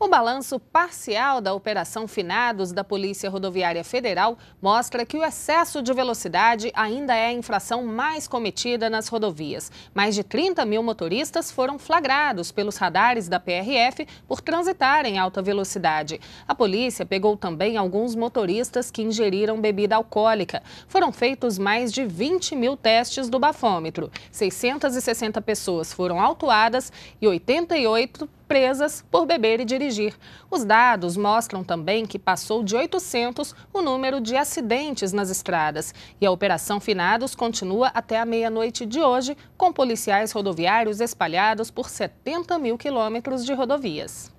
O balanço parcial da Operação Finados da Polícia Rodoviária Federal mostra que o excesso de velocidade ainda é a infração mais cometida nas rodovias. Mais de 30 mil motoristas foram flagrados pelos radares da PRF por transitar em alta velocidade. A polícia pegou também alguns motoristas que ingeriram bebida alcoólica. Foram feitos mais de 20 mil testes do bafômetro. 660 pessoas foram autuadas e 88 presas por beber e dirigir. Os dados mostram também que passou de 800 o número de acidentes nas estradas. E a Operação Finados continua até a meia-noite de hoje, com policiais rodoviários espalhados por 70 mil quilômetros de rodovias.